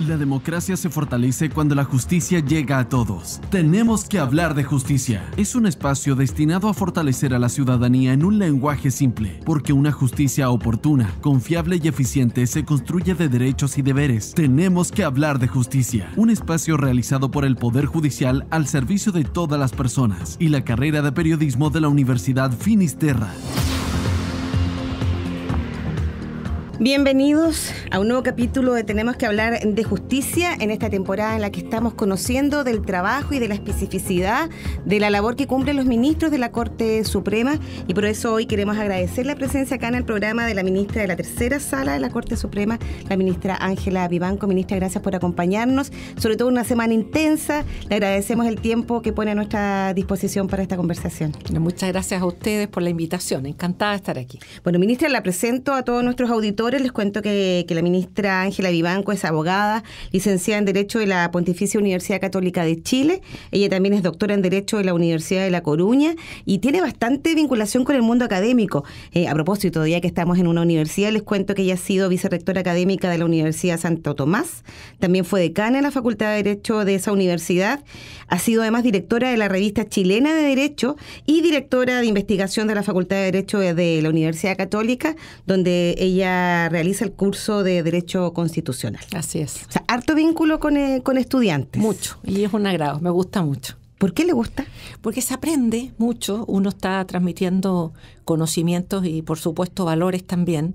La democracia se fortalece cuando la justicia llega a todos. Tenemos que hablar de justicia. Es un espacio destinado a fortalecer a la ciudadanía en un lenguaje simple, porque una justicia oportuna, confiable y eficiente se construye de derechos y deberes. Tenemos que hablar de justicia. Un espacio realizado por el Poder Judicial al servicio de todas las personas y la carrera de periodismo de la Universidad Finisterra. Bienvenidos a un nuevo capítulo de Tenemos que hablar de justicia en esta temporada en la que estamos conociendo del trabajo y de la especificidad de la labor que cumplen los ministros de la Corte Suprema y por eso hoy queremos agradecer la presencia acá en el programa de la ministra de la tercera sala de la Corte Suprema, la ministra Ángela Vivanco. Ministra, gracias por acompañarnos, sobre todo una semana intensa. Le agradecemos el tiempo que pone a nuestra disposición para esta conversación. muchas gracias a ustedes por la invitación, encantada de estar aquí. Bueno, ministra, la presento a todos nuestros auditores les cuento que, la ministra Ángela Vivanco es abogada, licenciada en Derecho de la Pontificia Universidad Católica de Chile. Ella también es doctora en Derecho de la Universidad de La Coruña y tiene bastante vinculación con el mundo académico. Eh, a propósito, ya que estamos en una universidad, les cuento que ella ha sido vicerrectora académica de la Universidad Santo Tomás. También fue decana en la Facultad de Derecho de esa universidad. Ha sido además directora de la revista chilena de Derecho y directora de investigación de la Facultad de Derecho de la Universidad Católica, donde ella realiza el curso de Derecho Constitucional. Así es. O sea, harto vínculo con, eh, con estudiantes. Mucho, y es un agrado, me gusta mucho. ¿Por qué le gusta? Porque se aprende mucho, uno está transmitiendo conocimientos y por supuesto valores también,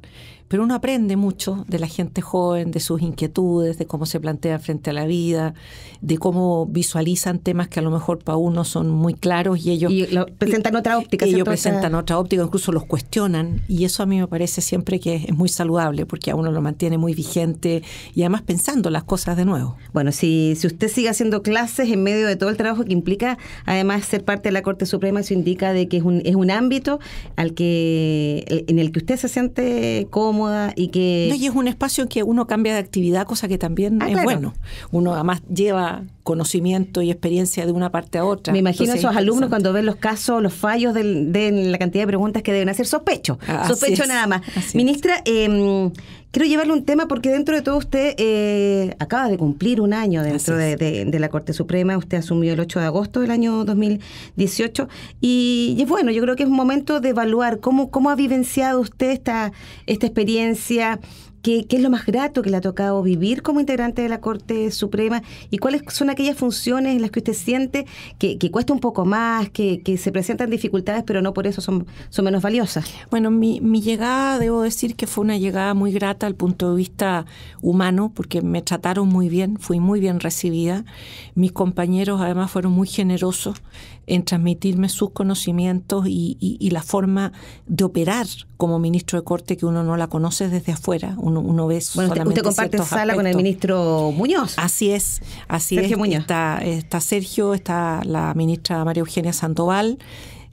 pero uno aprende mucho de la gente joven, de sus inquietudes, de cómo se plantean frente a la vida, de cómo visualizan temas que a lo mejor para uno son muy claros y ellos y presentan otra óptica. Ellos presentan otra óptica, incluso los cuestionan y eso a mí me parece siempre que es muy saludable porque a uno lo mantiene muy vigente y además pensando las cosas de nuevo. Bueno, si, si usted sigue haciendo clases en medio de todo el trabajo que implica, además ser parte de la Corte Suprema, eso indica de que es un, es un ámbito al que en el que usted se siente cómodo y que... No, y es un espacio en que uno cambia de actividad, cosa que también ah, es bueno. Uno además lleva conocimiento y experiencia de una parte a otra. Me imagino esos alumnos cuando ven los casos, los fallos de la cantidad de preguntas que deben hacer, ah, sospecho, sospecho nada más. Ministra, eh, Quiero llevarle un tema porque dentro de todo usted eh, acaba de cumplir un año dentro de, la Corte Suprema. Usted asumió el 8 de agosto del año 2018 y, es bueno, yo creo que es un momento de evaluar cómo, cómo ha vivenciado usted esta, esta experiencia, ¿Qué, es lo más grato que le ha tocado vivir como integrante de la Corte Suprema? ¿Y cuáles son aquellas funciones en las que usted siente que, cuesta un poco más, que, se presentan dificultades, pero no por eso son, menos valiosas? Bueno, mi, llegada, debo decir que fue una llegada muy grata al punto de vista humano, porque me trataron muy bien, fui muy bien recibida. Mis compañeros además fueron muy generosos en transmitirme sus conocimientos y la forma de operar como ministro de corte que uno no la conoce desde afuera, uno, uno ve bueno, usted comparte sala con el ministro Muñoz. Así es, así es. Está, está Sergio, está la ministra María Eugenia Sandoval,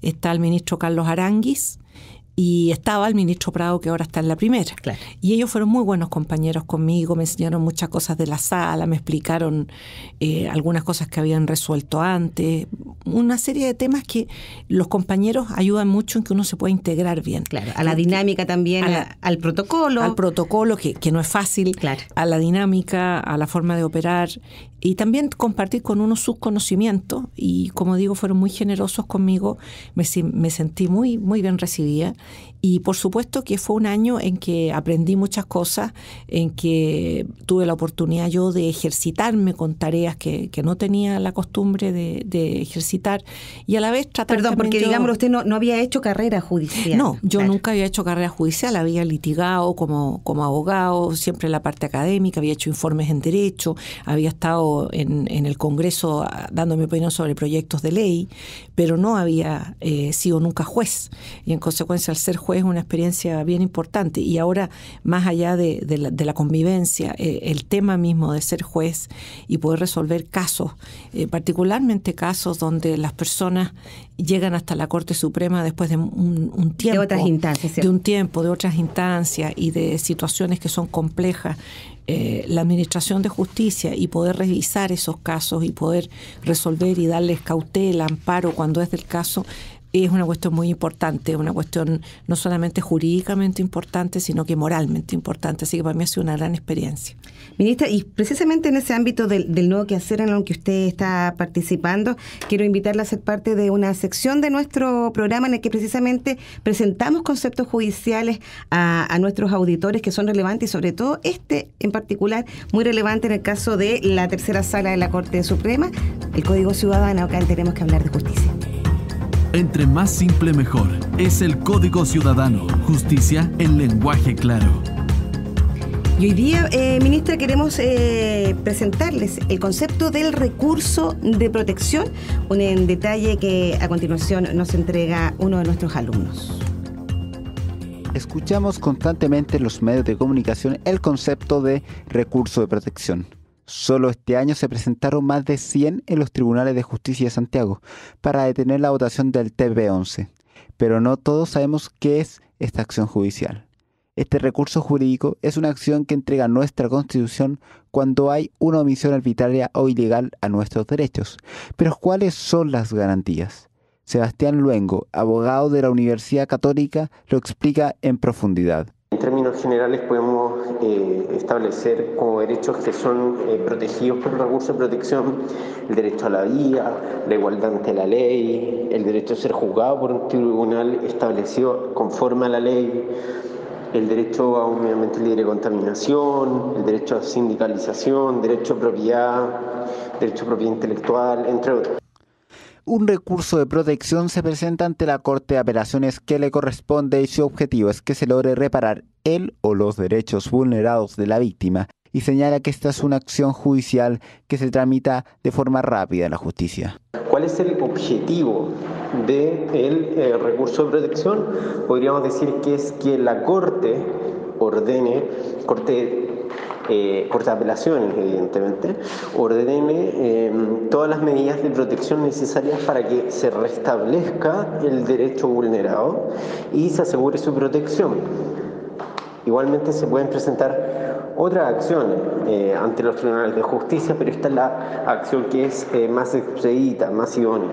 está el ministro Carlos Aranguis, y estaba el ministro Prado, que ahora está en la primera. Y ellos fueron muy buenos compañeros conmigo, me enseñaron muchas cosas de la sala, me explicaron eh, algunas cosas que habían resuelto antes, una serie de temas que los compañeros ayudan mucho en que uno se pueda integrar bien. a la dinámica también, al protocolo. Al protocolo, que, que no es fácil, a la dinámica, a la forma de operar y también compartir con uno sus conocimientos y como digo fueron muy generosos conmigo me, me sentí muy muy bien recibida y por supuesto que fue un año en que aprendí muchas cosas, en que tuve la oportunidad yo de ejercitarme con tareas que, no tenía la costumbre de, ejercitar y a la vez tratar... Perdón, porque digamos usted no, había hecho carrera judicial. No, yo nunca había hecho carrera judicial, había litigado como, como abogado, siempre en la parte académica, había hecho informes en derecho, había estado en, en el Congreso dando mi opinión sobre proyectos de ley, pero no había eh, sido nunca juez. Y en consecuencia, al ser juez, es una experiencia bien importante. Y ahora, más allá de, la, convivencia, eh, el tema mismo de ser juez y poder resolver casos, eh, particularmente casos donde las personas llegan hasta la Corte Suprema después de un, tiempo. De otras instancias. De un tiempo, de otras instancias y de situaciones que son complejas. Eh, la Administración de Justicia y poder revisar esos casos y poder resolver y darles cautela, amparo cuando es del caso, es una cuestión muy importante, una cuestión no solamente jurídicamente importante, sino que moralmente importante. Así que para mí ha sido una gran experiencia. Ministra, y precisamente en ese ámbito del, nuevo quehacer en el que usted está participando, quiero invitarla a ser parte de una sección de nuestro programa en el que precisamente presentamos conceptos judiciales a, a nuestros auditores que son relevantes y sobre todo este en particular, muy relevante en el caso de la tercera sala de la Corte Suprema, el Código Ciudadano, acá tenemos que hablar de justicia. Entre más simple mejor. Es el Código Ciudadano. Justicia en lenguaje claro. Y hoy día, eh, ministra, queremos eh, presentarles el concepto del recurso de protección, un eh, detalle que a continuación nos entrega uno de nuestros alumnos. Escuchamos constantemente en los medios de comunicación el concepto de recurso de protección. Solo este año se presentaron más de 100 en los tribunales de justicia de Santiago para detener la votación del tb 11 pero no todos sabemos qué es esta acción judicial. Este recurso jurídico es una acción que entrega nuestra Constitución cuando hay una omisión arbitraria o ilegal a nuestros derechos. Pero ¿cuáles son las garantías? Sebastián Luengo, abogado de la Universidad Católica, lo explica en profundidad. En términos generales podemos eh, establecer como derechos que son eh, protegidos por el recurso de protección el derecho a la vida, la igualdad ante la ley, el derecho a ser juzgado por un tribunal establecido conforme a la ley, el derecho a un medio ambiente libre de contaminación, el derecho a sindicalización, derecho a propiedad, derecho a propiedad intelectual, entre otros un recurso de protección se presenta ante la Corte de Apelaciones que le corresponde y su objetivo es que se logre reparar el o los derechos vulnerados de la víctima y señala que esta es una acción judicial que se tramita de forma rápida en la justicia. ¿Cuál es el objetivo del de eh, recurso de protección? Podríamos decir que es que la Corte ordene, Corte eh, de apelaciones evidentemente, ordene eh, todas las medidas de protección necesarias para que se restablezca el derecho vulnerado y se asegure su protección. Igualmente se pueden presentar otras acciones eh, ante los tribunales de justicia, pero esta es la acción que es eh, más expedita, más idónea.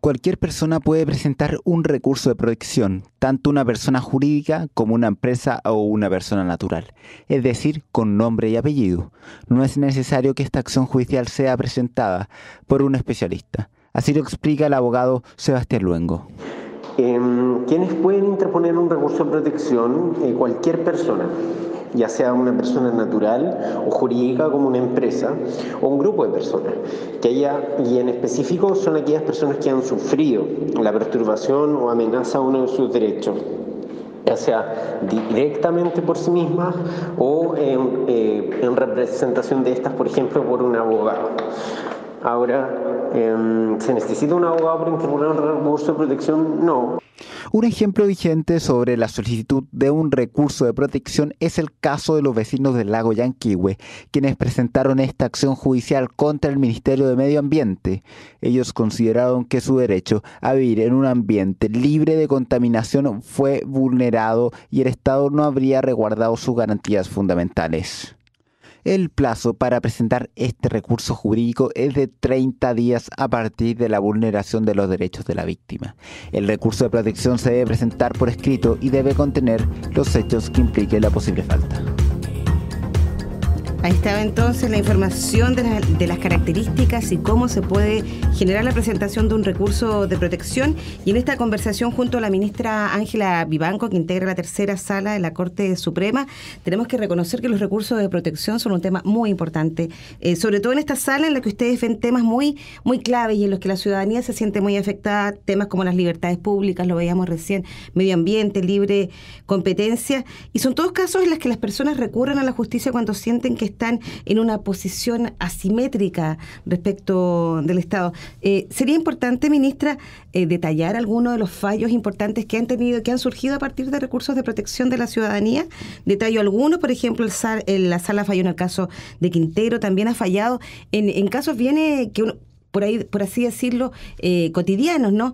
Cualquier persona puede presentar un recurso de protección, tanto una persona jurídica como una empresa o una persona natural, es decir, con nombre y apellido. No es necesario que esta acción judicial sea presentada por un especialista. Así lo explica el abogado Sebastián Luengo. Em, ¿Quiénes pueden interponer un recurso de protección? Eh, cualquier persona ya sea una persona natural o jurídica como una empresa o un grupo de personas, que haya, y en específico son aquellas personas que han sufrido la perturbación o amenaza a uno de sus derechos ya sea directamente por sí mismas o en, eh, representación de estas, por ejemplo, por un abogado. Ahora, Em, ¿se necesita un agua para un recurso de protección? No. Un ejemplo vigente sobre la solicitud de un recurso de protección es el caso de los vecinos del lago Yanquihue, quienes presentaron esta acción judicial contra el Ministerio de Medio Ambiente. Ellos consideraron que su derecho a vivir en un ambiente libre de contaminación fue vulnerado y el Estado no habría resguardado sus garantías fundamentales. El plazo para presentar este recurso jurídico es de 30 días a partir de la vulneración de los derechos de la víctima. El recurso de protección se debe presentar por escrito y debe contener los hechos que implique la posible falta. Ahí estaba entonces la información de, las características y cómo se puede generar la presentación de un recurso de protección. Y en esta conversación junto a la ministra Ángela Vivanco, que integra la tercera sala de la Corte Suprema, tenemos que reconocer que los recursos de protección son un tema muy importante, eh, sobre todo en esta sala en la que ustedes ven temas muy, muy claves y en los que la ciudadanía se siente muy afectada, temas como las libertades públicas, lo veíamos recién, medio ambiente, libre competencia. Y son todos casos en los que las personas recurren a la justicia cuando sienten que están en una posición asimétrica respecto del Estado. Eh, sería importante, ministra, eh, detallar algunos de los fallos importantes que han tenido, que han surgido a partir de recursos de protección de la ciudadanía. Detallo alguno, por ejemplo, la sala falló en el caso de Quintero, también ha fallado en, casos viene que por ahí, por así decirlo, eh, cotidianos, ¿no?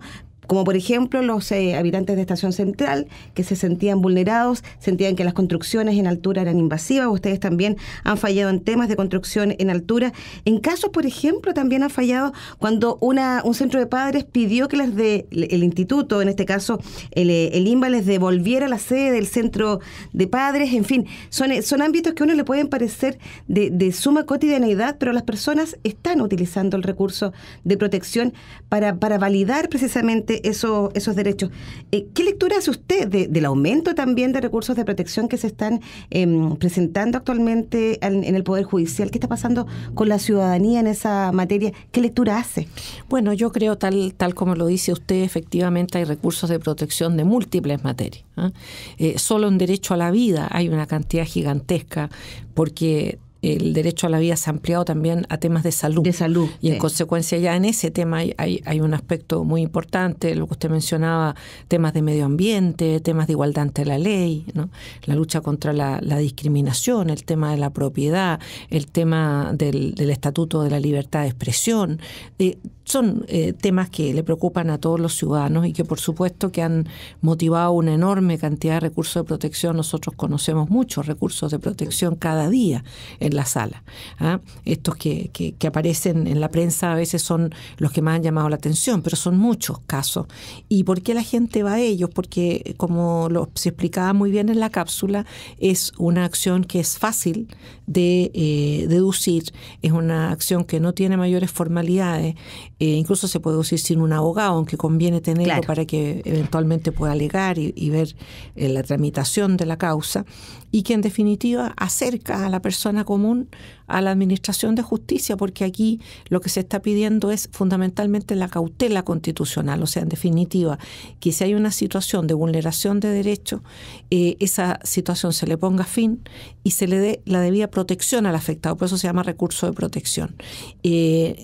como por ejemplo los eh, habitantes de Estación Central, que se sentían vulnerados, sentían que las construcciones en altura eran invasivas. Ustedes también han fallado en temas de construcción en altura. En casos, por ejemplo, también han fallado cuando una, un centro de padres pidió que de, el instituto, en este caso el, eh, el les devolviera la sede del centro de padres. En fin, son, eh, son ámbitos que a uno le pueden parecer de, suma cotidianeidad, pero las personas están utilizando el recurso de protección para, para validar precisamente esos, esos derechos. Eh, ¿Qué lectura hace usted del aumento también de recursos de protección que se están em, presentando actualmente en, el Poder Judicial? ¿Qué está pasando con la ciudadanía en esa materia? ¿Qué lectura hace? Bueno, yo creo, tal, tal como lo dice usted, efectivamente hay recursos de protección de múltiples materias. ¿eh? Eh, solo en derecho a la vida hay una cantidad gigantesca porque el derecho a la vida se ha ampliado también a temas de salud. De salud. Y en consecuencia ya en ese tema hay, un aspecto muy importante, lo que usted mencionaba, temas de medio ambiente, temas de igualdad ante la ley, ¿no? la lucha contra la, discriminación, el tema de la propiedad, el tema del, del estatuto de la libertad de expresión. Eh, son eh, temas que le preocupan a todos los ciudadanos y que por supuesto que han motivado una enorme cantidad de recursos de protección. Nosotros conocemos muchos recursos de protección cada día en la sala. ¿ah? Estos que, que, aparecen en la prensa a veces son los que más han llamado la atención, pero son muchos casos. ¿Y por qué la gente va a ellos? Porque como se explicaba muy bien en la cápsula, es una acción que es fácil de eh, deducir, es una acción que no tiene mayores formalidades eh, incluso se puede decir sin un abogado, aunque conviene tenerlo para que eventualmente pueda alegar y, ver eh, la tramitación de la causa, y que en definitiva acerca a la persona común a la Administración de Justicia, porque aquí lo que se está pidiendo es fundamentalmente la cautela constitucional, o sea, en definitiva, que si hay una situación de vulneración de derecho eh, esa situación se le ponga fin y se le dé la debida protección al afectado, por eso se llama recurso de protección.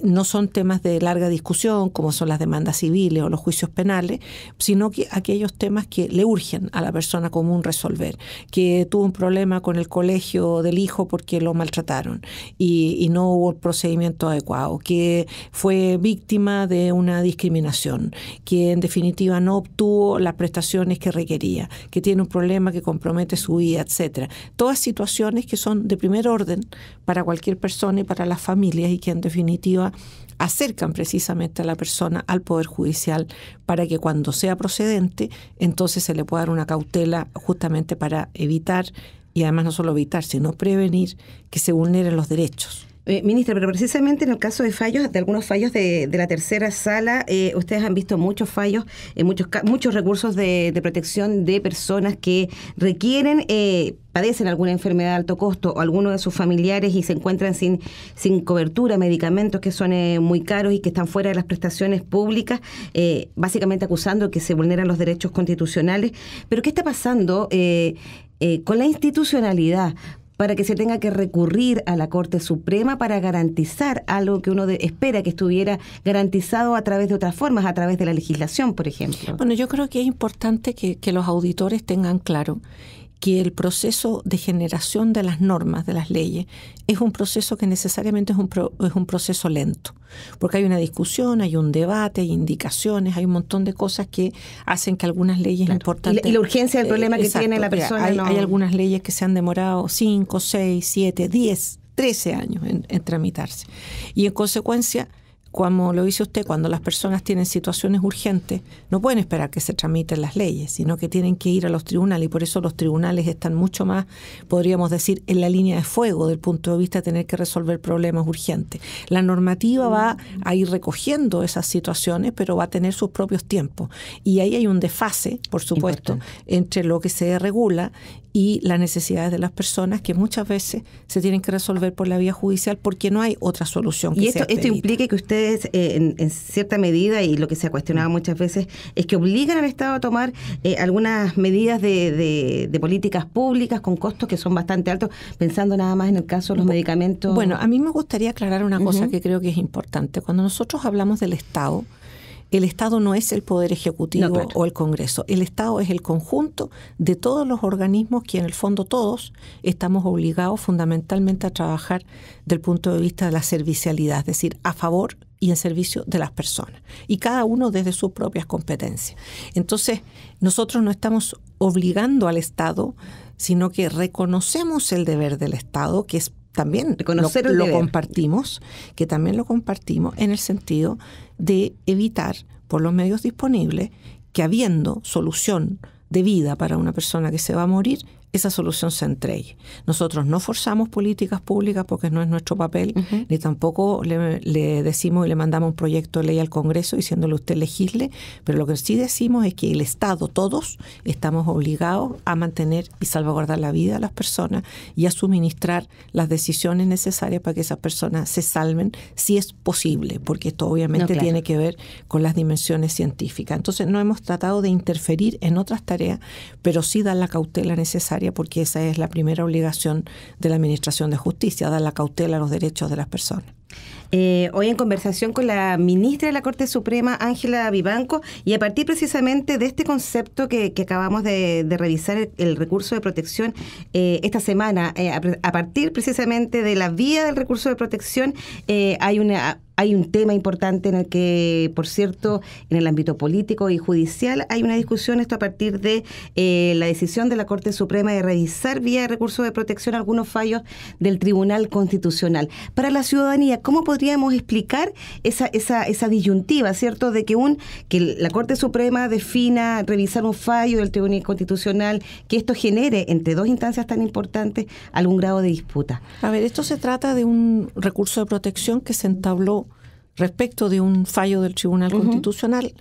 no son temas de larga discusión, como son las demandas civiles o los juicios penales, sino que aquellos temas que le urgen a la persona común resolver, que tuvo un problema con el colegio del hijo porque lo maltrataron y, y no hubo el procedimiento adecuado, que fue víctima de una discriminación, que en definitiva no obtuvo las prestaciones que requería, que tiene un problema que compromete su vida, etcétera. Todas situaciones que son de primer orden para cualquier persona y para las familias y que en definitiva acercan precisamente a la persona al Poder Judicial para que cuando sea procedente, entonces se le pueda dar una cautela justamente para evitar, y además no solo evitar, sino prevenir que se vulneren los derechos. Eh, ministra, pero precisamente en el caso de fallos, de algunos fallos de, la tercera sala, eh, ustedes han visto muchos fallos, eh, muchos, muchos recursos de, protección de personas que requieren, padecen alguna enfermedad de alto costo o alguno de sus familiares y se encuentran sin, sin cobertura, medicamentos que son muy caros y que están fuera de las prestaciones públicas, básicamente acusando que se vulneran los derechos constitucionales. Pero ¿qué está pasando? con la institucionalidad, para que se tenga que recurrir a la Corte Suprema para garantizar algo que uno espera que estuviera garantizado a través de otras formas, a través de la legislación, por ejemplo. Bueno, yo creo que es importante que, que los auditores tengan claro que el proceso de generación de las normas, de las leyes, es un proceso que necesariamente es un, es un proceso lento, porque hay una discusión, hay un debate, hay indicaciones, hay un montón de cosas que hacen que algunas leyes importantes... Y la, urgencia del eh, problema que tiene la persona. Hay, algunas leyes que se han demorado 5, 6, 7, 10, 13 años en tramitarse. Y en consecuencia, como lo dice usted, cuando las personas tienen situaciones urgentes, no pueden esperar que se tramiten las leyes, sino que tienen que ir a los tribunales y por eso los tribunales están mucho más, podríamos decir, en la línea de fuego del punto de vista de tener que resolver problemas urgentes. La normativa va a ir recogiendo esas situaciones, pero va a tener sus propios tiempos. Y ahí hay un desfase, por supuesto, entre lo que se regula y las necesidades de las personas que muchas veces se tienen que resolver por la vía judicial porque no hay otra solución. y esto, esto implica que ustedes, eh, en, cierta medida, y lo que se ha cuestionado muchas veces, es que obligan al Estado a tomar eh, algunas medidas de, de, políticas públicas con costos que son bastante altos, pensando nada más en el caso de los medicamentos. Bueno, a mí me gustaría aclarar una cosa que creo que es importante. Cuando nosotros hablamos del Estado, el Estado no es el Poder Ejecutivo o el Congreso. El Estado es el conjunto de todos los organismos que en el fondo todos estamos obligados fundamentalmente a trabajar del punto de vista de la servicialidad, es decir, a favor y en servicio de las personas, y cada uno desde sus propias competencias. Entonces, nosotros no estamos obligando al Estado, sino que reconocemos el deber del Estado, que es también Reconocer lo compartimos, que también lo compartimos en el sentido de evitar por los medios disponibles que habiendo solución de vida para una persona que se va a morir, esa solución se entregue. Nosotros no forzamos políticas públicas porque no es nuestro papel, ni tampoco le, decimos y le mandamos un proyecto de ley al Congreso diciéndole usted legisle, pero lo que sí decimos es que el Estado, todos, estamos obligados a mantener y salvaguardar la vida de las personas y a suministrar las decisiones necesarias para que esas personas se salven si es posible, porque esto obviamente tiene que ver con las dimensiones científicas. Entonces no hemos tratado de interferir en otras tareas, pero sí dar la cautela necesaria porque esa es la primera obligación de la Administración de Justicia, dar la cautela a los derechos de las personas. Eh, hoy en conversación con la ministra de la Corte Suprema, Ángela Vivanco, y a partir precisamente de este concepto que, acabamos de, revisar, el, recurso de protección eh, esta semana, eh, a, partir precisamente de la vía del recurso de protección, hay una hay un tema importante en el que, por cierto, en el ámbito político y judicial hay una discusión, esto a partir de eh, la decisión de la Corte Suprema de revisar vía de recursos de protección algunos fallos del Tribunal Constitucional. Para la ciudadanía, ¿cómo podríamos explicar esa, esa, esa disyuntiva, ¿cierto?, de que, un, que la Corte Suprema defina revisar un fallo del Tribunal Constitucional, que esto genere entre dos instancias tan importantes algún grado de disputa. A ver, esto se trata de un recurso de protección que se entabló respecto de un fallo del Tribunal Constitucional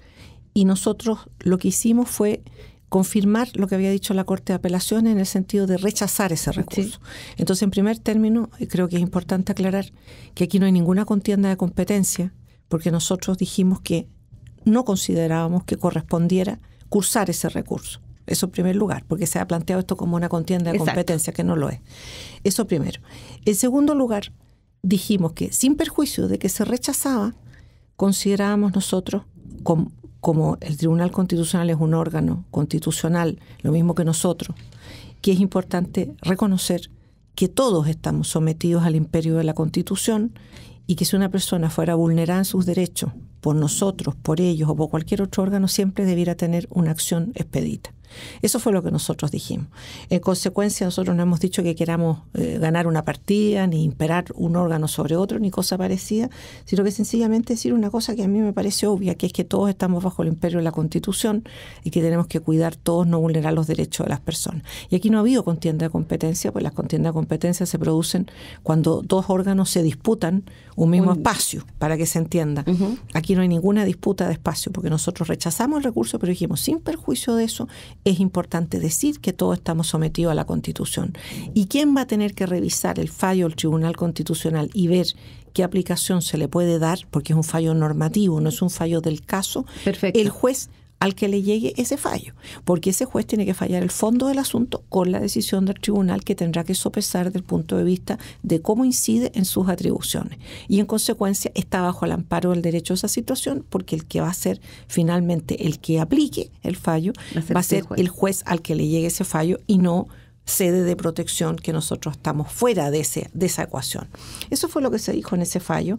y nosotros lo que hicimos fue confirmar lo que había dicho la Corte de Apelaciones en el sentido de rechazar ese recurso. Entonces, en primer término, creo que es importante aclarar que aquí no hay ninguna contienda de competencia, porque nosotros dijimos que no considerábamos que correspondiera cursar ese recurso. Eso en primer lugar, porque se ha planteado esto como una contienda de competencia, que no lo es. Eso primero. En segundo lugar, dijimos que sin perjuicio de que se rechazaba, considerábamos nosotros, como el Tribunal Constitucional es un órgano constitucional, lo mismo que nosotros, que es importante reconocer que todos estamos sometidos al imperio de la Constitución y que si una persona fuera vulnerada en sus derechos por nosotros, por ellos o por cualquier otro órgano, siempre debiera tener una acción expedita. Eso fue lo que nosotros dijimos. En consecuencia, nosotros no hemos dicho que queramos eh, ganar una partida, ni imperar un órgano sobre otro, ni cosa parecida, sino que sencillamente decir una cosa que a mí me parece obvia, que es que todos estamos bajo el imperio de la Constitución y que tenemos que cuidar todos, no vulnerar los derechos de las personas. Y aquí no ha habido contienda de competencia, pues las contiendas de competencia se producen cuando dos órganos se disputan un mismo espacio, para que se entienda. Aquí no hay ninguna disputa de espacio, porque nosotros rechazamos el recurso, pero dijimos, sin perjuicio de eso, es importante decir que todos estamos sometidos a la Constitución. ¿Y quién va a tener que revisar el fallo del Tribunal Constitucional y ver qué aplicación se le puede dar, porque es un fallo normativo, no es un fallo del caso? Perfecto. El juez al que le llegue ese fallo, porque ese juez tiene que fallar el fondo del asunto con la decisión del tribunal que tendrá que sopesar desde el punto de vista de cómo incide en sus atribuciones. Y en consecuencia está bajo el amparo del derecho a esa situación, porque el que va a ser finalmente el que aplique el fallo va a ser, el juez al que le llegue ese fallo y no sede de protección que nosotros estamos fuera de, ese, de esa ecuación. Eso fue lo que se dijo en ese fallo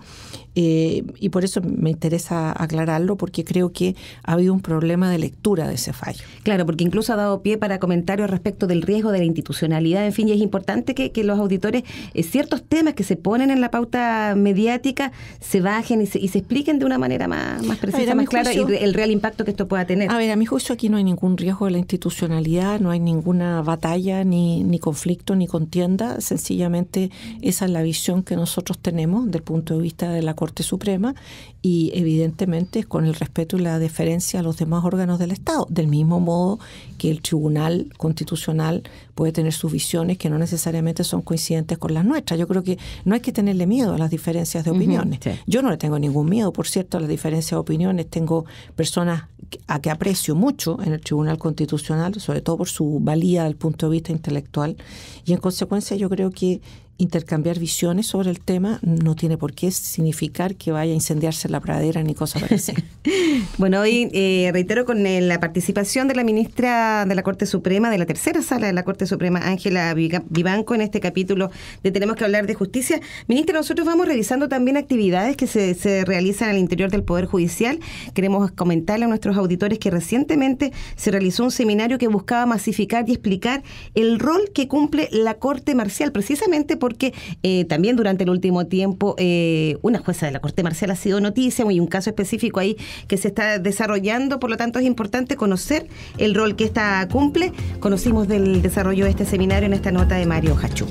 eh, y por eso me interesa aclararlo porque creo que ha habido un problema de lectura de ese fallo. Claro, porque incluso ha dado pie para comentarios respecto del riesgo de la institucionalidad, en fin, y es importante que, los auditores, eh, ciertos temas que se ponen en la pauta mediática, se bajen y se, expliquen de una manera más, más precisa, más clara y el real impacto que esto pueda tener. A ver, a mi juicio aquí no hay ningún riesgo de la institucionalidad, no hay ninguna batalla ni ni, conflicto ni contienda, sencillamente esa es la visión que nosotros tenemos del punto de vista de la Corte Suprema y evidentemente con el respeto y la deferencia a los demás órganos del Estado, del mismo modo que el Tribunal Constitucional puede tener sus visiones que no necesariamente son coincidentes con las nuestras. Yo creo que no hay que tenerle miedo a las diferencias de opiniones. Yo no le tengo ningún miedo, por cierto, a las diferencias de opiniones. Tengo personas a que aprecio mucho en el Tribunal Constitucional, sobre todo por su valía del punto de vista intelectual, y en consecuencia yo creo que intercambiar visiones sobre el tema no tiene por qué significar que vaya a incendiarse la pradera ni cosa parecida. bueno, hoy eh, reitero con eh, la participación de la ministra de la Corte Suprema, de la tercera sala de la Corte Suprema, Ángela Vivanco, en este capítulo de Tenemos que hablar de justicia. Ministra, nosotros vamos revisando también actividades que se realizan al interior del Poder Judicial. Queremos comentarle a nuestros auditores que recientemente se realizó un seminario que buscaba masificar y explicar el rol que cumple la Corte Marcial, precisamente por porque eh, también durante el último tiempo eh, una jueza de la Corte Marcial ha sido noticia y un caso específico ahí que se está desarrollando, por lo tanto es importante conocer el rol que esta cumple. Conocimos del desarrollo de este seminario en esta nota de Mario Hachú.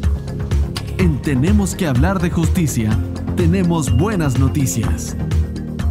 En Tenemos que hablar de justicia, tenemos buenas noticias.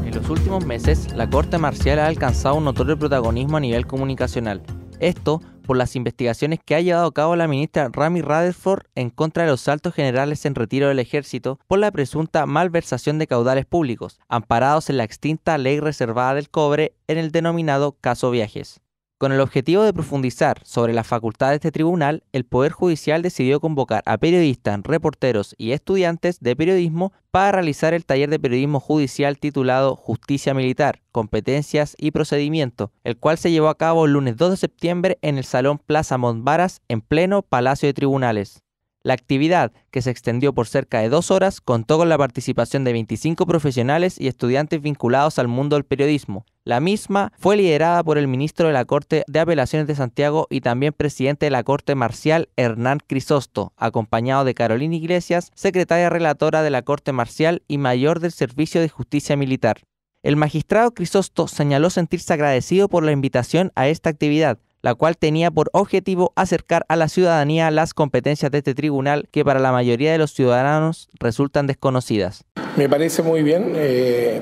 En los últimos meses, la Corte Marcial ha alcanzado un notorio protagonismo a nivel comunicacional. Esto por las investigaciones que ha llevado a cabo la ministra Rami Rutherford en contra de los altos generales en retiro del ejército por la presunta malversación de caudales públicos, amparados en la extinta ley reservada del cobre en el denominado caso Viajes. Con el objetivo de profundizar sobre las facultades de este tribunal, el Poder Judicial decidió convocar a periodistas, reporteros y estudiantes de periodismo para realizar el taller de periodismo judicial titulado Justicia Militar, Competencias y Procedimiento, el cual se llevó a cabo el lunes 2 de septiembre en el Salón Plaza Montbaras en pleno Palacio de Tribunales. La actividad, que se extendió por cerca de dos horas, contó con la participación de 25 profesionales y estudiantes vinculados al mundo del periodismo. La misma fue liderada por el ministro de la Corte de Apelaciones de Santiago y también presidente de la Corte Marcial, Hernán Crisosto, acompañado de Carolina Iglesias, secretaria relatora de la Corte Marcial y mayor del Servicio de Justicia Militar. El magistrado Crisosto señaló sentirse agradecido por la invitación a esta actividad, la cual tenía por objetivo acercar a la ciudadanía las competencias de este tribunal que para la mayoría de los ciudadanos resultan desconocidas. Me parece muy bien. Eh,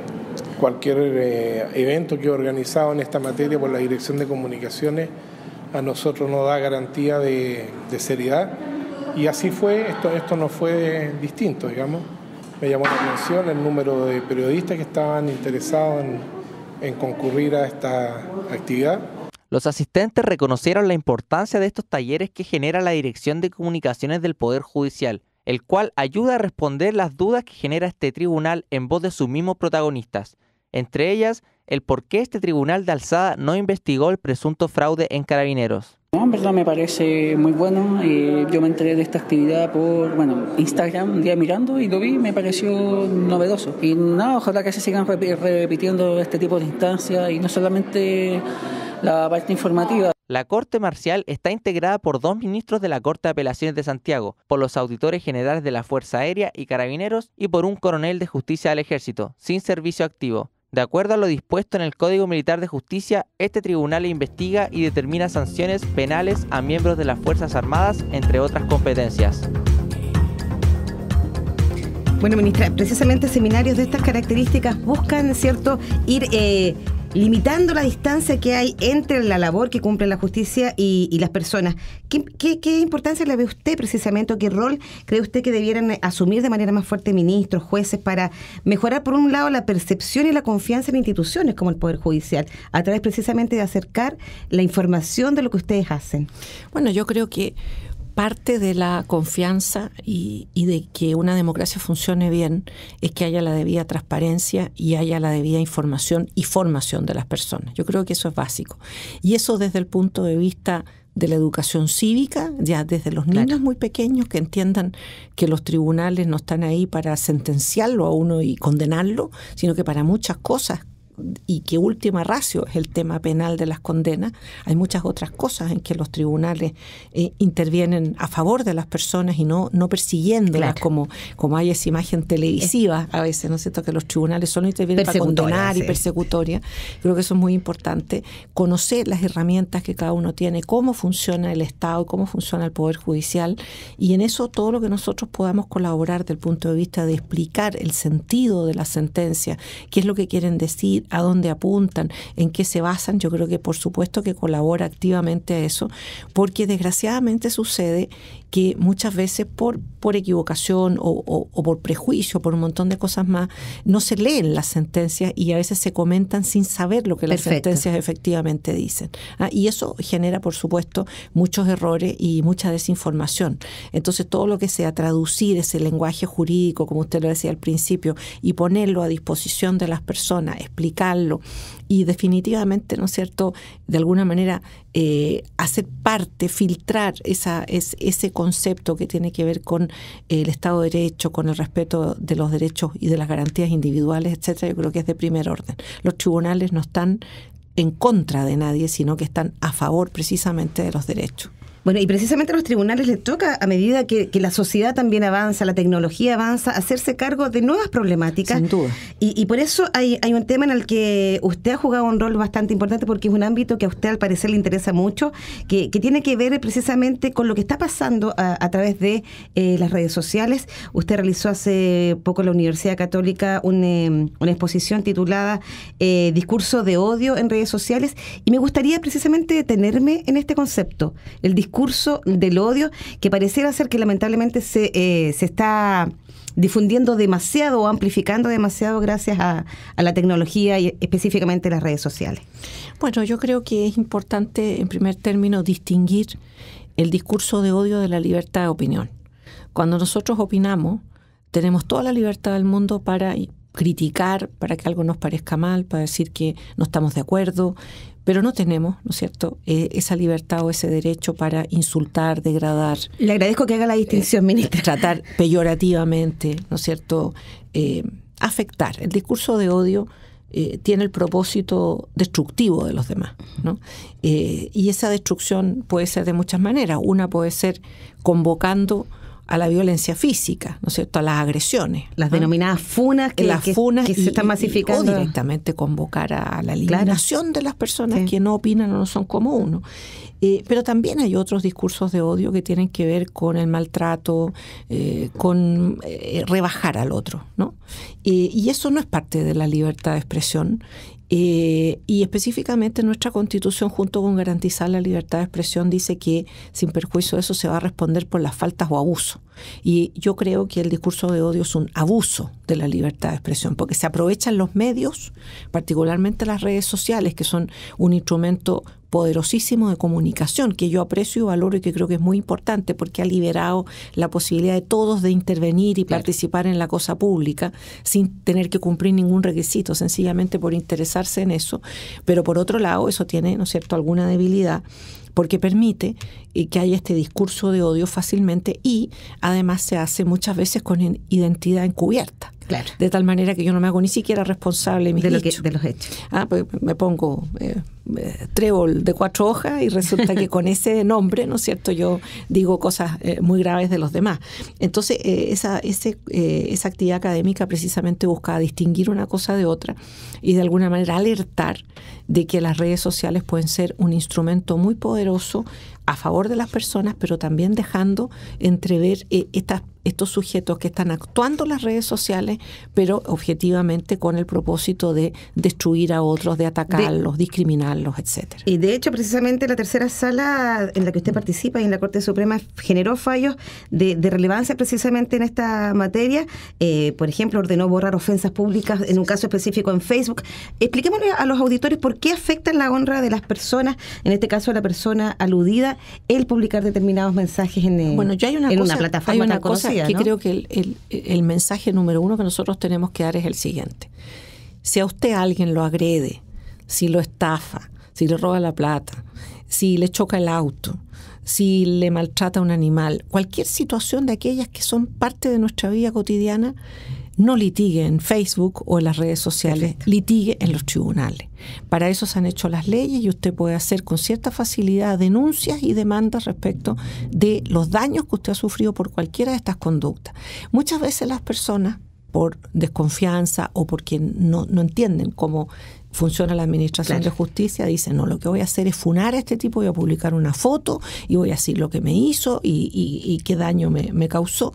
cualquier eh, evento que he organizado en esta materia por la Dirección de Comunicaciones a nosotros nos da garantía de, seriedad y así fue, esto, esto no fue distinto, digamos. Me llamó la atención el número de periodistas que estaban interesados en concurrir a esta actividad los asistentes reconocieron la importancia de estos talleres que genera la Dirección de Comunicaciones del Poder Judicial, el cual ayuda a responder las dudas que genera este tribunal en voz de sus mismos protagonistas, entre ellas el por qué este tribunal de alzada no investigó el presunto fraude en carabineros. en verdad me parece muy bueno. y eh, yo me enteré de esta actividad por bueno, Instagram, un día mirando y lo vi, me pareció novedoso. Y nada, ojalá que se sigan repitiendo este tipo de instancias y no solamente la parte informativa. La Corte Marcial está integrada por dos ministros de la Corte de Apelaciones de Santiago, por los auditores generales de la Fuerza Aérea y Carabineros y por un coronel de justicia del Ejército, sin servicio activo. De acuerdo a lo dispuesto en el Código Militar de Justicia, este tribunal investiga y determina sanciones penales a miembros de las Fuerzas Armadas, entre otras competencias. Bueno, ministra, precisamente seminarios de estas características buscan, ¿cierto?, ir eh, limitando la distancia que hay entre la labor que cumple la justicia y, las personas. ¿Qué, importancia le ve usted precisamente o qué rol cree usted que debieran eh, asumir de manera más fuerte ministros, jueces, para mejorar por un lado la percepción y la confianza en instituciones como el Poder Judicial, a través precisamente de acercar la información de lo que ustedes hacen? Bueno, yo creo que parte de la confianza y, de que una democracia funcione bien es que haya la debida transparencia y haya la debida información y formación de las personas. Yo creo que eso es básico. Y eso desde el punto de vista de la educación cívica, ya desde los niños muy pequeños que entiendan que los tribunales no están ahí para sentenciarlo a uno y condenarlo, sino que para muchas cosas y que última ratio es el tema penal de las condenas, hay muchas otras cosas en que los tribunales eh, intervienen a favor de las personas y no, no persiguiéndolas, como, como hay esa imagen televisiva a veces, ¿no es cierto?, que los tribunales solo intervienen para condenar y persecutoria. Creo que eso es muy importante, conocer las herramientas que cada uno tiene, cómo funciona el Estado, cómo funciona el Poder Judicial, y en eso todo lo que nosotros podamos colaborar desde el punto de vista de explicar el sentido de la sentencia, qué es lo que quieren decir, a dónde apuntan, en qué se basan, yo creo que por supuesto que colabora activamente a eso, porque desgraciadamente sucede que muchas veces por, por equivocación o, por prejuicio, por un montón de cosas más, no se leen las sentencias y a veces se comentan sin saber lo que las sentencias efectivamente dicen. ¿ah? y eso genera, por supuesto, muchos errores y mucha desinformación. Entonces, todo lo que sea traducir ese lenguaje jurídico, como usted lo decía al principio, y ponerlo a disposición de las personas, explicarlo, y definitivamente, ¿no es cierto?, de alguna manera eh, hacer parte, filtrar esa, es, ese concepto que tiene que ver con el Estado de Derecho, con el respeto de los derechos y de las garantías individuales, etcétera, yo creo que es de primer orden. Los tribunales no están en contra de nadie, sino que están a favor precisamente de los derechos. Bueno, y precisamente a los tribunales les toca, a medida que, la sociedad también avanza, la tecnología avanza, hacerse cargo de nuevas problemáticas. Sin duda. Y, por eso hay, hay, un tema en el que usted ha jugado un rol bastante importante porque es un ámbito que a usted al parecer le interesa mucho, que, tiene que ver precisamente con lo que está pasando a, través de eh, las redes sociales. Usted realizó hace poco en la Universidad Católica em, una exposición titulada eh, Discurso de odio en redes sociales y me gustaría precisamente detenerme en este concepto, el discurso discurso del odio que pareciera ser que lamentablemente se, eh, se está difundiendo demasiado o amplificando demasiado gracias a, a, la tecnología y específicamente las redes sociales? Bueno, yo creo que es importante, en primer término, distinguir el discurso de odio de la libertad de opinión. Cuando nosotros opinamos, tenemos toda la libertad del mundo para criticar, para que algo nos parezca mal, para decir que no estamos de acuerdo, pero no tenemos, ¿no es cierto?, eh, esa libertad o ese derecho para insultar, degradar. Le agradezco que haga la eh, distinción, ministro Tratar peyorativamente, ¿no es cierto?, eh, afectar. El discurso de odio tiene el propósito destructivo de los demás, ¿no? y esa destrucción puede ser de muchas maneras. Una puede ser convocando a la violencia física, ¿no es cierto?, a las agresiones. Las denominadas funas que, se están masificando. o directamente convocar a, la eliminación de las personas que no opinan o no son como uno. Eh, pero también hay otros discursos de odio que tienen que ver con el maltrato, eh, con eh, rebajar al otro, ¿no? y eso no es parte de la libertad de expresión eh, y específicamente nuestra constitución, junto con garantizar la libertad de expresión, dice que sin perjuicio de eso se va a responder por las faltas o abuso Y yo creo que el discurso de odio es un abuso de la libertad de expresión, porque se aprovechan los medios, particularmente las redes sociales, que son un instrumento poderosísimo de comunicación que yo aprecio y valoro y que creo que es muy importante porque ha liberado la posibilidad de todos de intervenir y participar en la cosa pública sin tener que cumplir ningún requisito, sencillamente por interesarse en eso. Pero por otro lado, eso tiene, ¿no es cierto?, alguna debilidad porque permite eh, que haya este discurso de odio fácilmente y además se hace muchas veces con identidad encubierta. De tal manera que yo no me hago ni siquiera responsable de, de los hechos. Ah, pues me pongo eh, eh, trébol de cuatro hojas y resulta que con ese nombre, ¿no es cierto?, yo digo cosas eh, muy graves de los demás. Entonces, eh, esa, ese, esa actividad académica precisamente busca distinguir una cosa de otra y de alguna manera alertar de que las redes sociales pueden ser un instrumento muy poderoso a favor de las personas, pero también dejando entrever estas estos sujetos que están actuando en las redes sociales, pero objetivamente con el propósito de destruir a otros, de atacarlos, discriminarlos, etcétera. Y de hecho, precisamente la tercera sala en la que usted participa y en la Corte Suprema generó fallos de, relevancia precisamente en esta materia. Eh, por ejemplo, ordenó borrar ofensas públicas en un caso específico en Facebook. Expliquémosle a los auditores por qué afecta la honra de las personas, en este caso la persona aludida, el publicar determinados mensajes en, bueno, ya hay una, plataforma. Hay una cosa que creo que el, el mensaje número uno que nosotros tenemos que dar es el siguiente. Si a usted alguien lo agrede, si lo estafa, si le roba la plata, si le choca el auto, si le maltrata a un animal, cualquier situación de aquellas que son parte de nuestra vida cotidiana, no litigue en Facebook o en las redes sociales, litigue en los tribunales. Para eso se han hecho las leyes y usted puede hacer con cierta facilidad denuncias y demandas respecto de los daños que usted ha sufrido por cualquiera de estas conductas. Muchas veces las personas, por desconfianza o porque no, entienden cómo funciona la Administración de Justicia, dicen, no, lo que voy a hacer es funar a este tipo, voy a publicar una foto y voy a decir lo que me hizo y, qué daño me, causó.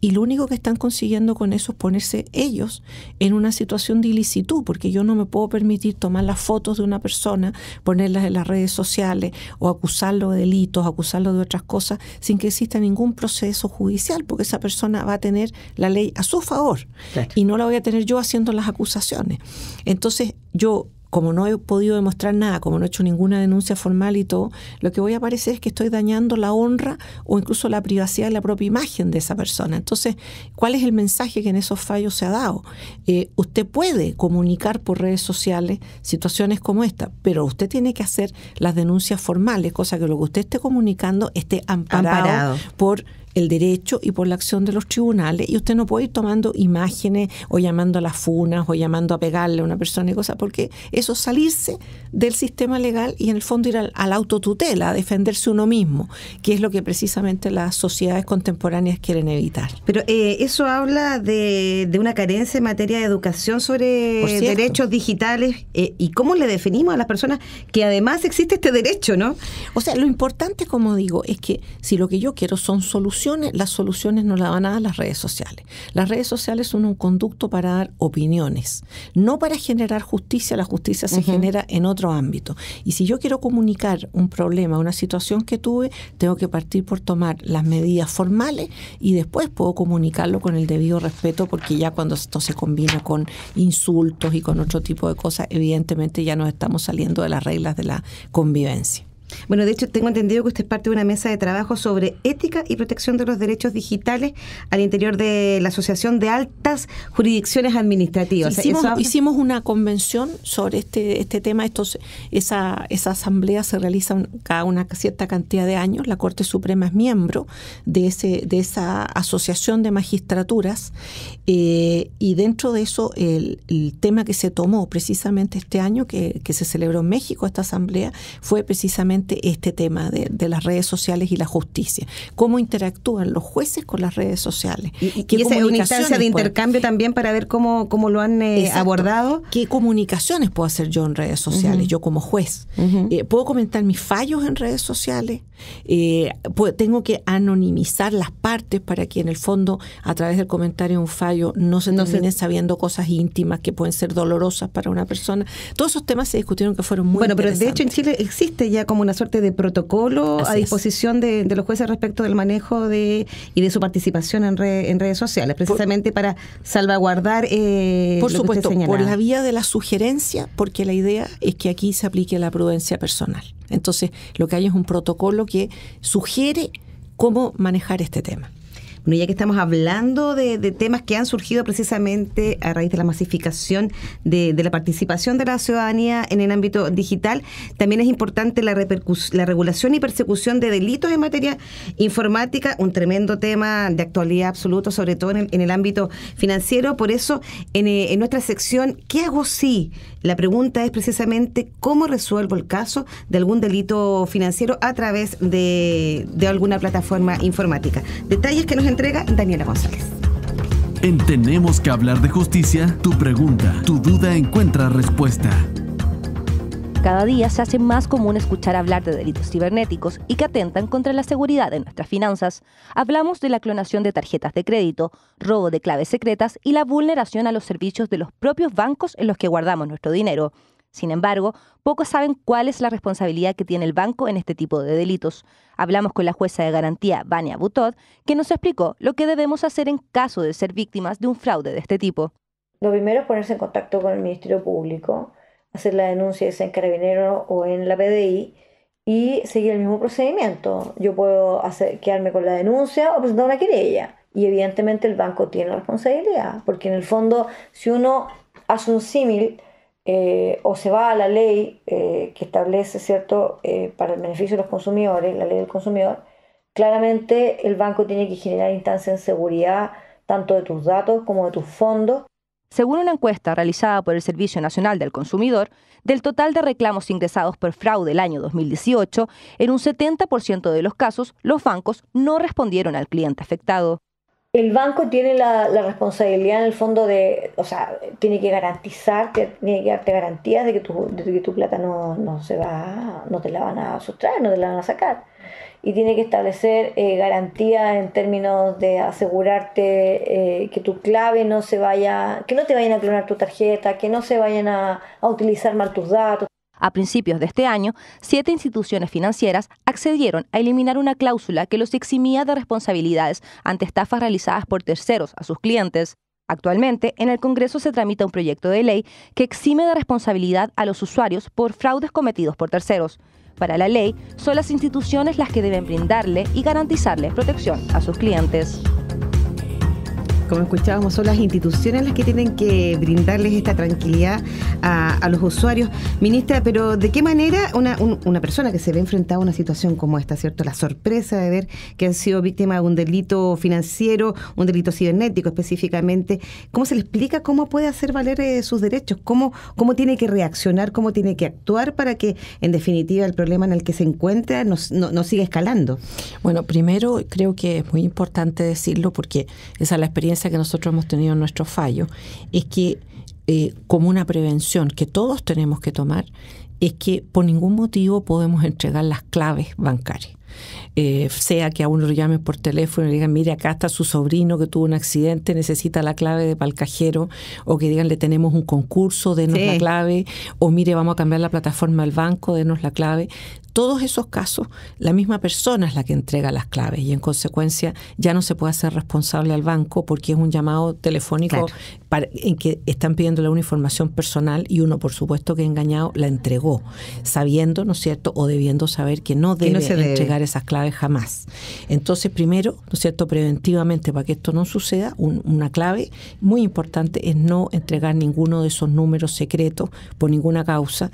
Y lo único que están consiguiendo con eso es ponerse ellos en una situación de ilicitud, porque yo no me puedo permitir tomar las fotos de una persona, ponerlas en las redes sociales o acusarlo de delitos, acusarlo de otras cosas, sin que exista ningún proceso judicial, porque esa persona va a tener la ley a su favor y no la voy a tener yo haciendo las acusaciones. Entonces yo como no he podido demostrar nada, como no he hecho ninguna denuncia formal y todo, lo que voy a parecer es que estoy dañando la honra o incluso la privacidad de la propia imagen de esa persona. Entonces, ¿cuál es el mensaje que en esos fallos se ha dado? Eh, usted puede comunicar por redes sociales situaciones como esta, pero usted tiene que hacer las denuncias formales, cosa que lo que usted esté comunicando esté amparado. por el derecho y por la acción de los tribunales y usted no puede ir tomando imágenes o llamando a las funas o llamando a pegarle a una persona y cosas, porque eso salirse del sistema legal y en el fondo ir al, a la autotutela, a defenderse uno mismo, que es lo que precisamente las sociedades contemporáneas quieren evitar. Pero eh, eso habla de, una carencia en materia de educación sobre derechos digitales eh, y cómo le definimos a las personas que además existe este derecho, ¿no? O sea, lo importante, como digo, es que si lo que yo quiero son soluciones, las soluciones no las van a dar las redes sociales. Las redes sociales son un conducto para dar opiniones, no para generar justicia, la justicia se genera en otro ámbito. Y si yo quiero comunicar un problema, una situación que tuve, tengo que partir por tomar las medidas formales y después puedo comunicarlo con el debido respeto, porque ya cuando esto se combina con insultos y con otro tipo de cosas, evidentemente ya nos estamos saliendo de las reglas de la convivencia. Bueno, de hecho, tengo entendido que usted es parte de una mesa de trabajo sobre ética y protección de los derechos digitales al interior de la Asociación de Altas Jurisdicciones Administrativas. hicimos, una convención sobre este, este tema. Estos, esa, asamblea se realiza cada una cierta cantidad de años. La Corte Suprema es miembro de, ese, de esa asociación de magistraturas eh, y dentro de eso el, tema que se tomó precisamente este año, que, que se celebró en México esta asamblea, fue precisamente este tema de, las redes sociales y la justicia. Cómo interactúan los jueces con las redes sociales. Y, esa es una instancia de intercambio también para ver cómo, lo han eh, abordado. ¿Qué comunicaciones puedo hacer yo en redes sociales, yo como juez? Eh, ¿Puedo comentar mis fallos en redes sociales? Eh, tengo que anonimizar las partes para que en el fondo, a través del comentario de un fallo, no se terminen no sabiendo cosas íntimas que pueden ser dolorosas para una persona. Todos esos temas se discutieron que fueron muy Bueno, pero de hecho en Chile existe ya comunicación una suerte de protocolo a disposición de, los jueces respecto del manejo de y de su participación en, redes sociales, precisamente para salvaguardar. Eh, por supuesto, por la vía de la sugerencia, porque la idea es que aquí se aplique la prudencia personal. Entonces, lo que hay es un protocolo que sugiere cómo manejar este tema ya que estamos hablando de, temas que han surgido precisamente a raíz de la masificación de, la participación de la ciudadanía en el ámbito digital, también es importante la, regulación y persecución de delitos en materia informática, un tremendo tema de actualidad absoluta, sobre todo en el, ámbito financiero. Por eso, en, eh, en nuestra sección, ¿qué hago si? La pregunta es precisamente cómo resuelvo el caso de algún delito financiero a través de, alguna plataforma informática. Detalles que nos entrega Daniela González. En Tenemos que hablar de justicia, tu pregunta, tu duda encuentra respuesta cada día se hace más común escuchar hablar de delitos cibernéticos y que atentan contra la seguridad de nuestras finanzas. Hablamos de la clonación de tarjetas de crédito, robo de claves secretas y la vulneración a los servicios de los propios bancos en los que guardamos nuestro dinero. Sin embargo, pocos saben cuál es la responsabilidad que tiene el banco en este tipo de delitos. Hablamos con la jueza de garantía, Vania Butod, que nos explicó lo que debemos hacer en caso de ser víctimas de un fraude de este tipo. Lo primero es ponerse en contacto con el Ministerio Público hacer la denuncia es en carabinero o en la PDI y seguir el mismo procedimiento. Yo puedo hacer, quedarme con la denuncia o presentar una querella. Y evidentemente el banco tiene la responsabilidad, porque en el fondo si uno hace un símil eh, o se va a la ley eh, que establece, ¿cierto?, eh, para el beneficio de los consumidores, la ley del consumidor, claramente el banco tiene que generar instancias en seguridad tanto de tus datos como de tus fondos según una encuesta realizada por el Servicio Nacional del Consumidor, del total de reclamos ingresados por fraude el año 2018, en un 70% de los casos los bancos no respondieron al cliente afectado. El banco tiene la, responsabilidad en el fondo de, o sea, tiene que garantizar, tiene que darte garantías de que tu, tu plata no, no se va, no te la van a sustraer, no te la van a sacar y tiene que establecer eh, garantías en términos de asegurarte eh, que tu clave no se vaya, que no te vayan a clonar tu tarjeta, que no se vayan a utilizar mal tus datos. A principios de este año, siete instituciones financieras accedieron a eliminar una cláusula que los eximía de responsabilidades ante estafas realizadas por terceros a sus clientes. Actualmente, en el Congreso se tramita un proyecto de ley que exime de responsabilidad a los usuarios por fraudes cometidos por terceros. Para la ley, son las instituciones las que deben brindarle y garantizarles protección a sus clientes. Como escuchábamos, son las instituciones las que tienen que brindarles esta tranquilidad a, los usuarios. Ministra, pero ¿de qué manera una, persona que se ve enfrentada a una situación como esta, ¿cierto? La sorpresa de ver que han sido víctima de un delito financiero, un delito cibernético específicamente, ¿cómo se le explica cómo puede hacer valer eh, sus derechos? ¿Cómo, ¿Cómo tiene que reaccionar? ¿Cómo tiene que actuar para que, en definitiva, el problema en el que se encuentra no, no siga escalando? Bueno, primero creo que es muy importante decirlo porque esa es la experiencia que nosotros hemos tenido en nuestro fallo, es que eh, como una prevención que todos tenemos que tomar es que por ningún motivo podemos entregar las claves bancarias. Eh, sea que a uno lo llamen por teléfono y le digan, mire, acá está su sobrino que tuvo un accidente, necesita la clave de palcajero, o que digan, le tenemos un concurso, denos la clave, o mire, vamos a cambiar la plataforma del banco, denos la clave todos esos casos, la misma persona es la que entrega las claves y en consecuencia ya no se puede hacer responsable al banco porque es un llamado telefónico en que están pidiéndole una información personal y uno, por supuesto, que engañado la entregó, sabiendo, ¿no es cierto?, o debiendo saber que no debe, entregar esas claves jamás. Entonces, primero, ¿no es cierto?, preventivamente, para que esto no suceda, una clave muy importante es no entregar ninguno de esos números secretos por ninguna causa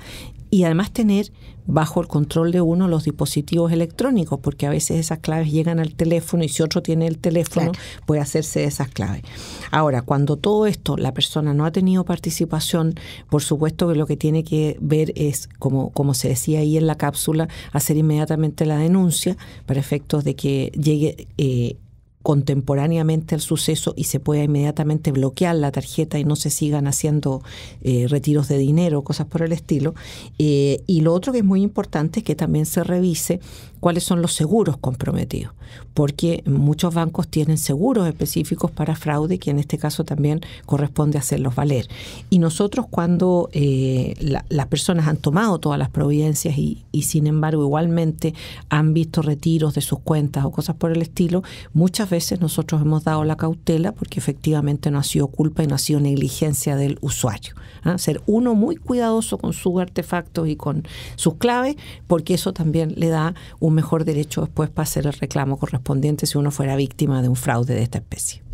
y además tener bajo el control de uno los dispositivos electrónicos, porque a veces esas claves llegan al teléfono y si otro tiene el teléfono puede hacerse de esas claves. Ahora, cuando todo esto la persona no ha tenido participación, por supuesto que lo que tiene que ver es, como, como se decía ahí en la cápsula, hacer inmediatamente la denuncia para efectos de que llegue eh, contemporáneamente al suceso y se pueda inmediatamente bloquear la tarjeta y no se sigan haciendo eh, retiros de dinero, o cosas por el estilo. Eh, y lo otro que es muy importante es que también se revise cuáles son los seguros comprometidos, porque muchos bancos tienen seguros específicos para fraude que en este caso también corresponde hacerlos valer. Y nosotros cuando eh, las personas han tomado todas las providencias y, y sin embargo igualmente han visto retiros de sus cuentas o cosas por el estilo, muchas veces nosotros hemos dado la cautela porque efectivamente no ha sido culpa y no ha sido negligencia del usuario. ¿ah? ser uno muy cuidadoso con sus artefactos y con sus claves, porque eso también le da un mejor derecho después para hacer el reclamo correspondiente si uno fuera víctima de un fraude de esta especie.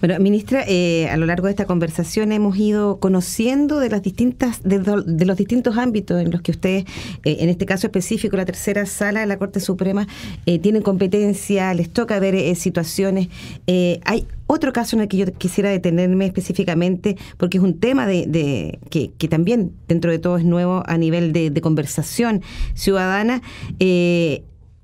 Bueno, ministra, eh, a lo largo de esta conversación hemos ido conociendo de las distintas, de, los distintos ámbitos en los que ustedes, eh, en este caso específico, la tercera sala de la Corte Suprema, eh, tienen competencia, les toca ver situaciones. hay otro caso en el que yo quisiera detenerme específicamente, porque es un tema de, que, también dentro de todo es nuevo a nivel de, conversación ciudadana,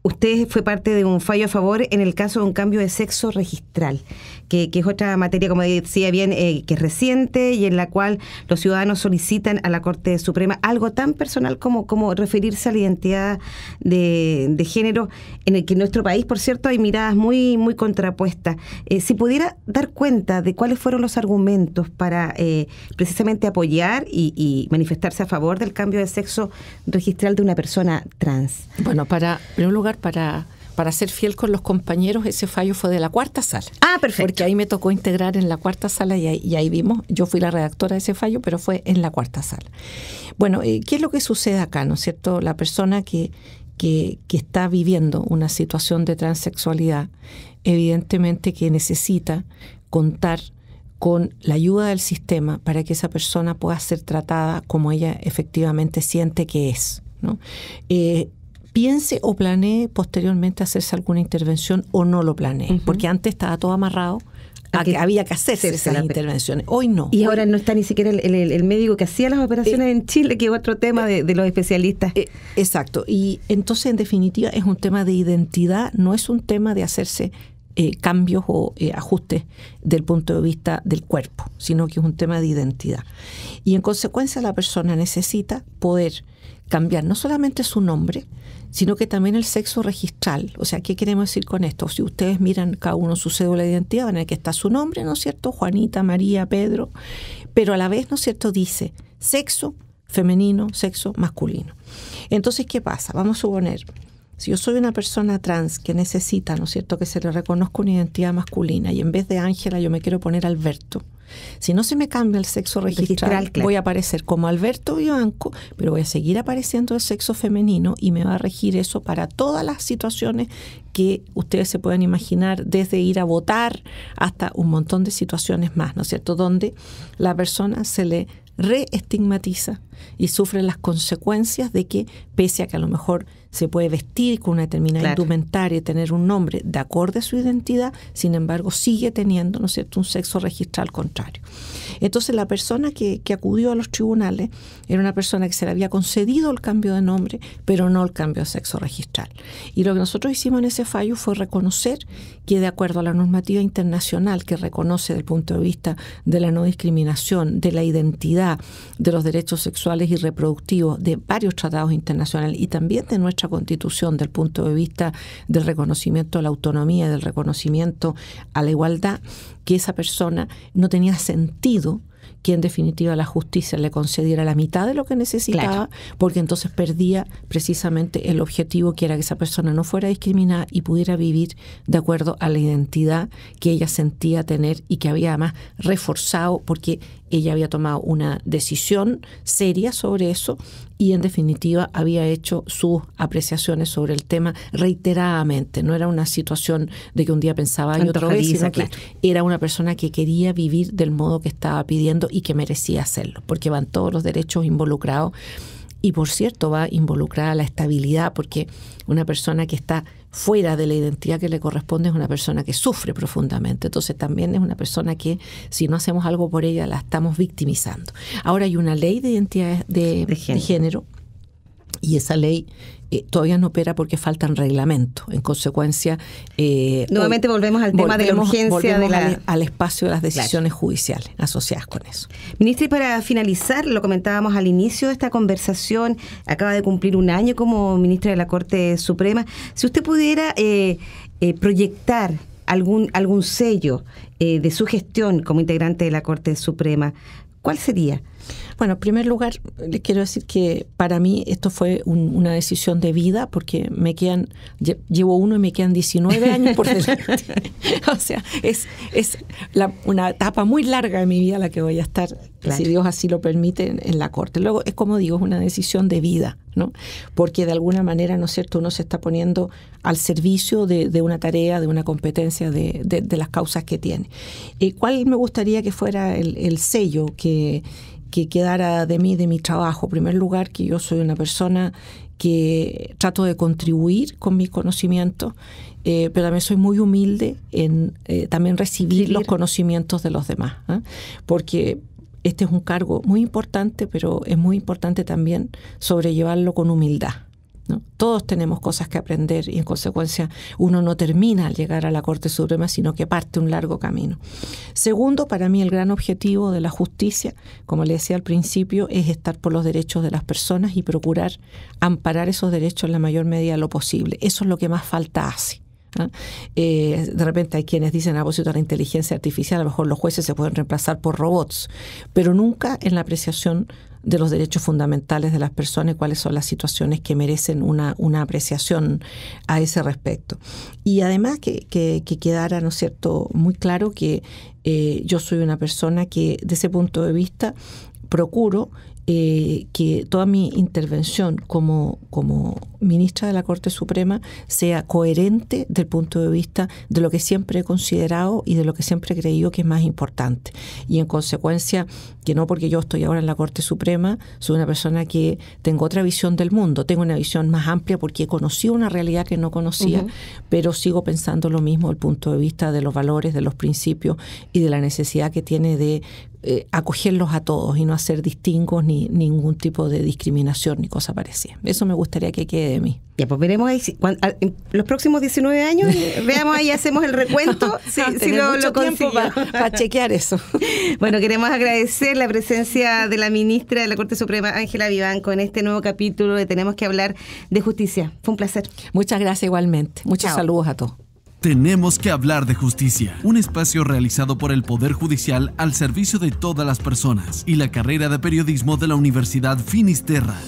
usted fue parte de un fallo a favor en el caso de un cambio de sexo registral, que, es otra materia, como decía bien, eh, que es reciente y en la cual los ciudadanos solicitan a la Corte Suprema algo tan personal como, como referirse a la identidad de, género, en el que en nuestro país, por cierto, hay miradas muy, muy contrapuestas. Eh, si pudiera dar cuenta de cuáles fueron los argumentos para eh, precisamente apoyar y, y manifestarse a favor del cambio de sexo registral de una persona trans. Bueno, para, en primer lugar, para, para ser fiel con los compañeros, ese fallo fue de la cuarta sala. Ah, perfecto. Porque ahí me tocó integrar en la cuarta sala y ahí, vimos, yo fui la redactora de ese fallo, pero fue en la cuarta sala. Bueno, eh, ¿qué es lo que sucede acá, no es cierto? La persona que, que, está viviendo una situación de transexualidad, evidentemente que necesita contar con la ayuda del sistema para que esa persona pueda ser tratada como ella efectivamente siente que es. ¿no? Eh, piense o planee posteriormente hacerse alguna intervención o no lo planee, porque antes estaba todo amarrado a que, había que hacerse esas intervenciones. Hoy no. Y ahora no está ni siquiera el, médico que hacía las operaciones eh, en Chile, que es otro tema de, los especialistas. Eh, exacto. Y entonces, en definitiva, es un tema de identidad, no es un tema de hacerse eh, cambios o eh, ajustes del punto de vista del cuerpo, sino que es un tema de identidad. Y en consecuencia la persona necesita poder cambiar no solamente su nombre, sino que también el sexo registral. O sea, ¿qué queremos decir con esto? Si ustedes miran cada uno su cédula de identidad, van a ver que está su nombre, ¿no es cierto? Juanita, María, Pedro, pero a la vez, ¿no es cierto?, dice sexo femenino, sexo masculino. Entonces, ¿qué pasa? Vamos a suponer si yo soy una persona trans que necesita, ¿no es cierto?, que se le reconozca una identidad masculina y en vez de Ángela yo me quiero poner Alberto. Si no se me cambia el sexo registral, voy a aparecer como Alberto Bianco, pero voy a seguir apareciendo el sexo femenino y me va a regir eso para todas las situaciones que ustedes se pueden imaginar, desde ir a votar hasta un montón de situaciones más, ¿no es cierto?, donde la persona se le reestigmatiza y sufre las consecuencias de que, pese a que a lo mejor se puede vestir con una determinada indumentaria y tener un nombre de acuerdo a su identidad, sin embargo sigue teniendo, ¿no un sexo registral contrario. Entonces la persona que, que acudió a los tribunales era una persona que se le había concedido el cambio de nombre, pero no el cambio de sexo registral. Y lo que nosotros hicimos en ese fallo fue reconocer que de acuerdo a la normativa internacional que reconoce desde el punto de vista de la no discriminación, de la identidad, de los derechos sexuales y reproductivos, de varios tratados internacionales y también de nuestra Constitución del punto de vista del reconocimiento a la autonomía, del reconocimiento a la igualdad, que esa persona no tenía sentido que en definitiva la justicia le concediera la mitad de lo que necesitaba, porque entonces perdía precisamente el objetivo que era que esa persona no fuera discriminada y pudiera vivir de acuerdo a la identidad que ella sentía tener y que había además reforzado, porque ella había tomado una decisión seria sobre eso y en definitiva había hecho sus apreciaciones sobre el tema reiteradamente. No era una situación de que un día pensaba y otro vez, que era una persona que quería vivir del modo que estaba pidiendo y que merecía hacerlo, porque van todos los derechos involucrados y por cierto va involucrada la estabilidad, porque una persona que está fuera de la identidad que le corresponde es una persona que sufre profundamente. Entonces también es una persona que si no hacemos algo por ella la estamos victimizando. Ahora hay una ley de identidad de, género y esa ley eh, todavía no opera porque faltan reglamentos. En consecuencia... Eh, Nuevamente volvemos al tema de la urgencia de la... Al, espacio de las decisiones judiciales asociadas con eso. Ministra, y para finalizar, lo comentábamos al inicio de esta conversación, acaba de cumplir un año como ministra de la Corte Suprema. Si usted pudiera eh, proyectar algún, algún sello de su gestión como integrante de la Corte Suprema, ¿cuál sería? Bueno, en primer lugar, le quiero decir que para mí esto fue una decisión de vida porque me quedan, llevo uno y me quedan 19 años por delante. o sea, es, una etapa muy larga de mi vida la que voy a estar, si Dios así lo permite, en, la corte. Luego, es como digo, es una decisión de vida, ¿no? Porque de alguna manera, ¿no es cierto?, uno se está poniendo al servicio de, una tarea, de una competencia, de, de, las causas que tiene. Eh, ¿Cuál me gustaría que fuera el sello que que quedara de mí, de mi trabajo. En primer lugar, que yo soy una persona que trato de contribuir con mis conocimientos, eh, pero también soy muy humilde en eh, también recibir los conocimientos de los demás, ¿eh? porque este es un cargo muy importante, pero es muy importante también sobrellevarlo con humildad. Todos tenemos cosas que aprender y en consecuencia uno no termina al llegar a la Corte Suprema, sino que parte un largo camino. Segundo, para mí el gran objetivo de la justicia, como le decía al principio, es estar por los derechos de las personas y procurar amparar esos derechos en la mayor medida de lo posible. Eso es lo que más falta hace. ¿Ah? Eh, de repente hay quienes dicen a propósito de la inteligencia artificial, a lo mejor los jueces se pueden reemplazar por robots, pero nunca en la apreciación de los derechos fundamentales de las personas y cuáles son las situaciones que merecen una, una apreciación a ese respecto. Y además que, que, quedara, ¿no es cierto?, muy claro que eh, yo soy una persona que, de ese punto de vista, procuro eh, que toda mi intervención como, como ministra de la Corte Suprema sea coherente del punto de vista de lo que siempre he considerado y de lo que siempre he creído que es más importante. Y en consecuencia, que no porque yo estoy ahora en la Corte Suprema, soy una persona que tengo otra visión del mundo, tengo una visión más amplia porque he conocido una realidad que no conocía, pero sigo pensando lo mismo desde el punto de vista de los valores, de los principios y de la necesidad que tiene de eh, acogerlos a todos y no hacer distingos ni ningún tipo de discriminación ni cosa parecida. Eso me gustaría que quede de mí. Ya, pues veremos ahí, los próximos 19 años, veamos ahí, hacemos el recuento, si, lo, para, chequear eso. bueno, queremos agradecer la presencia de la ministra de la Corte Suprema, Ángela Vivanco, en este nuevo capítulo de Tenemos que hablar de justicia. Fue un placer. Muchas gracias igualmente. Muchos saludos a todos. Tenemos que hablar de justicia, un espacio realizado por el Poder Judicial al servicio de todas las personas y la carrera de periodismo de la Universidad Finisterra.